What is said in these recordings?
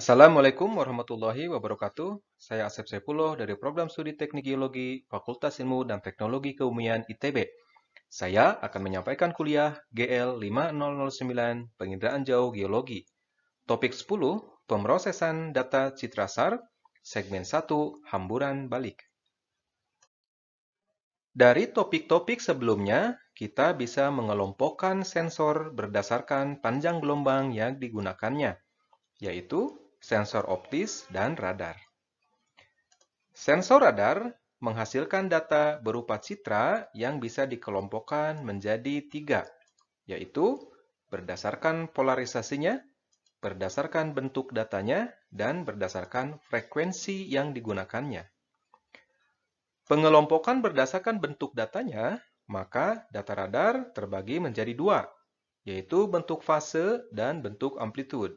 Assalamualaikum warahmatullahi wabarakatuh. Saya Asep Saipullah dari Program Studi Teknik Geologi Fakultas Ilmu dan Teknologi Keumian ITB. Saya akan menyampaikan kuliah GL 5009 Penginderaan Jauh Geologi. Topik 10, Pemrosesan Data Citra SAR, segmen 1, Hamburan Balik. Dari topik-topik sebelumnya, kita bisa mengelompokkan sensor berdasarkan panjang gelombang yang digunakannya, yaitu sensor optis, dan radar. Sensor radar menghasilkan data berupa citra yang bisa dikelompokkan menjadi tiga, yaitu berdasarkan polarisasinya, berdasarkan bentuk datanya, dan berdasarkan frekuensi yang digunakannya. Pengelompokan berdasarkan bentuk datanya, maka data radar terbagi menjadi dua, yaitu bentuk fase dan bentuk amplitude.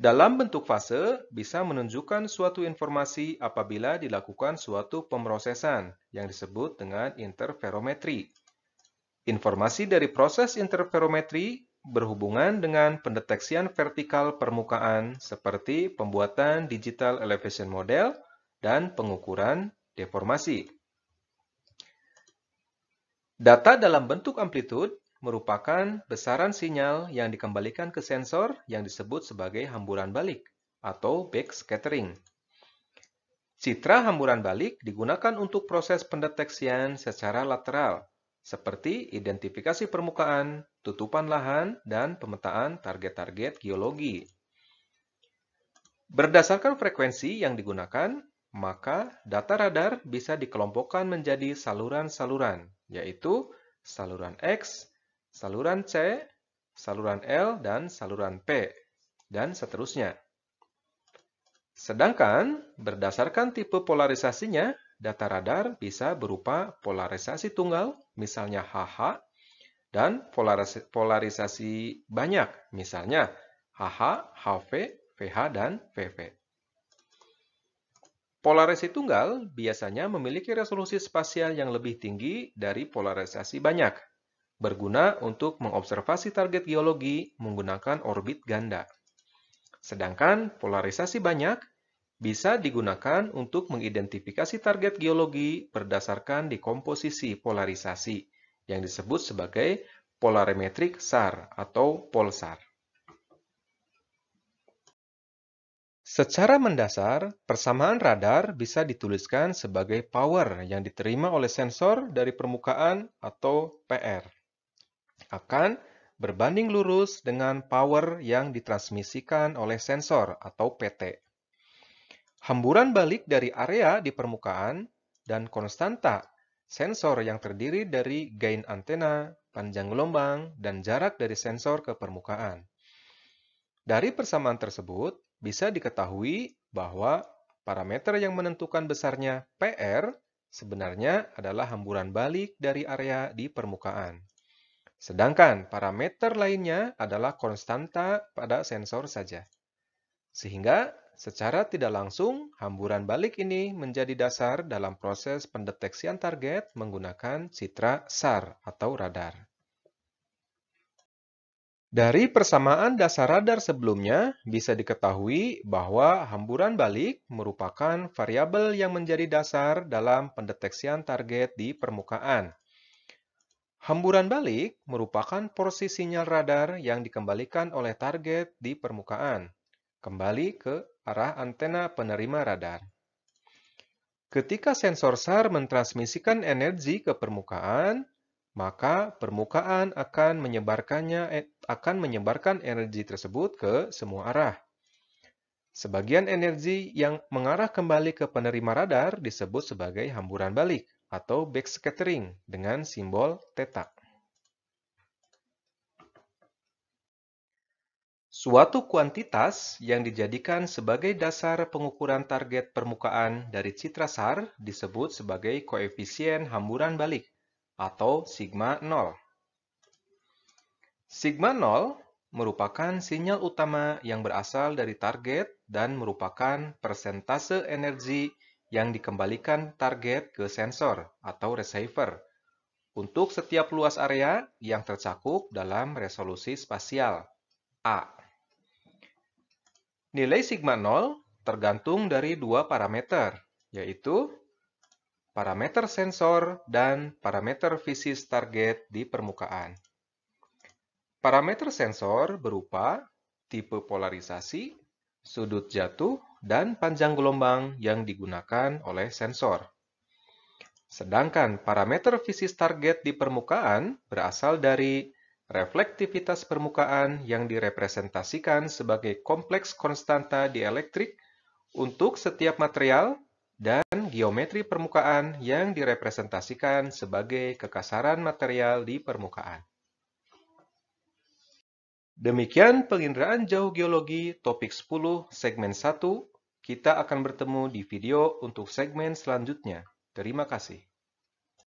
Dalam bentuk fase, bisa menunjukkan suatu informasi apabila dilakukan suatu pemrosesan yang disebut dengan interferometri. Informasi dari proses interferometri berhubungan dengan pendeteksian vertikal permukaan seperti pembuatan digital elevation model dan pengukuran deformasi. Data dalam bentuk amplitude merupakan besaran sinyal yang dikembalikan ke sensor yang disebut sebagai hamburan balik atau backscattering. Citra hamburan balik digunakan untuk proses pendeteksian secara lateral, seperti identifikasi permukaan, tutupan lahan, dan pemetaan target-target geologi. Berdasarkan frekuensi yang digunakan, maka data radar bisa dikelompokkan menjadi saluran-saluran, yaitu saluran X, saluran C, saluran L, dan saluran P, dan seterusnya. Sedangkan, berdasarkan tipe polarisasinya, data radar bisa berupa polarisasi tunggal, misalnya HH, dan polarisasi banyak, misalnya HH, HV, VH, dan VV. Polarisasi tunggal biasanya memiliki resolusi spasial yang lebih tinggi dari polarisasi banyak, berguna untuk mengobservasi target geologi menggunakan orbit ganda. Sedangkan polarisasi banyak bisa digunakan untuk mengidentifikasi target geologi berdasarkan dekomposisi polarisasi yang disebut sebagai polarimetric SAR atau polsar. Secara mendasar, persamaan radar bisa dituliskan sebagai power yang diterima oleh sensor dari permukaan atau PR akan berbanding lurus dengan power yang ditransmisikan oleh sensor atau PT. Hamburan balik dari area di permukaan dan konstanta sensor yang terdiri dari gain antena, panjang gelombang, dan jarak dari sensor ke permukaan. Dari persamaan tersebut, bisa diketahui bahwa parameter yang menentukan besarnya PR sebenarnya adalah hamburan balik dari area di permukaan. Sedangkan parameter lainnya adalah konstanta pada sensor saja. Sehingga secara tidak langsung hamburan balik ini menjadi dasar dalam proses pendeteksian target menggunakan citra SAR atau radar. Dari persamaan dasar radar sebelumnya, bisa diketahui bahwa hamburan balik merupakan variabel yang menjadi dasar dalam pendeteksian target di permukaan, Hamburan balik merupakan porsi sinyal radar yang dikembalikan oleh target di permukaan, kembali ke arah antena penerima radar. Ketika sensor SAR mentransmisikan energi ke permukaan, maka permukaan akan menyebarkannya eh, akan menyebarkan energi tersebut ke semua arah. Sebagian energi yang mengarah kembali ke penerima radar disebut sebagai hamburan balik atau backscattering dengan simbol teta. Suatu kuantitas yang dijadikan sebagai dasar pengukuran target permukaan dari citra SAR disebut sebagai koefisien hamburan balik atau sigma 0. Sigma 0 merupakan sinyal utama yang berasal dari target dan merupakan persentase energi yang dikembalikan target ke sensor atau receiver untuk setiap luas area yang tercakup dalam resolusi spasial A. Nilai sigma 0 tergantung dari dua parameter, yaitu parameter sensor dan parameter fisis target di permukaan. Parameter sensor berupa tipe polarisasi, sudut jatuh, dan panjang gelombang yang digunakan oleh sensor. Sedangkan parameter fisis target di permukaan berasal dari reflektivitas permukaan yang direpresentasikan sebagai kompleks konstanta dielektrik untuk setiap material dan geometri permukaan yang direpresentasikan sebagai kekasaran material di permukaan. Demikian penginderaan jauh geologi topik 10 segmen 1 kita akan bertemu di video untuk segmen selanjutnya. Terima kasih.